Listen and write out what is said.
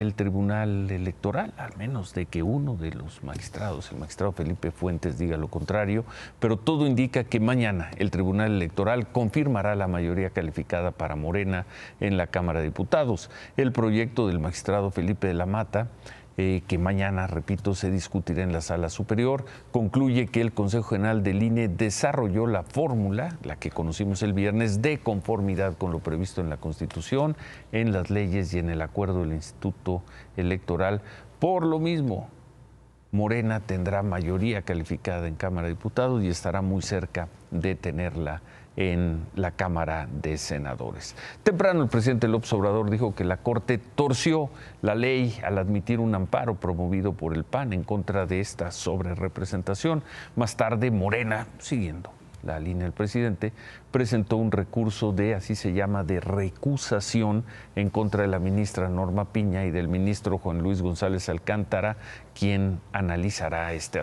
el Tribunal Electoral, al menos de que uno de los magistrados, el magistrado Felipe Fuentes, diga lo contrario, pero todo indica que mañana el Tribunal Electoral confirmará la mayoría calificada para Morena en la Cámara de Diputados. El proyecto del magistrado Felipe de la Mata eh, que mañana, repito, se discutirá en la sala superior, concluye que el Consejo General del INE desarrolló la fórmula, la que conocimos el viernes, de conformidad con lo previsto en la Constitución, en las leyes y en el acuerdo del Instituto Electoral. Por lo mismo, Morena tendrá mayoría calificada en Cámara de Diputados y estará muy cerca de tenerla en la Cámara de Senadores. Temprano el presidente López Obrador dijo que la Corte torció la ley al admitir un amparo promovido por el PAN en contra de esta sobrerepresentación. Más tarde, Morena, siguiendo la línea del presidente, presentó un recurso de, así se llama, de recusación en contra de la ministra Norma Piña y del ministro Juan Luis González Alcántara, quien analizará este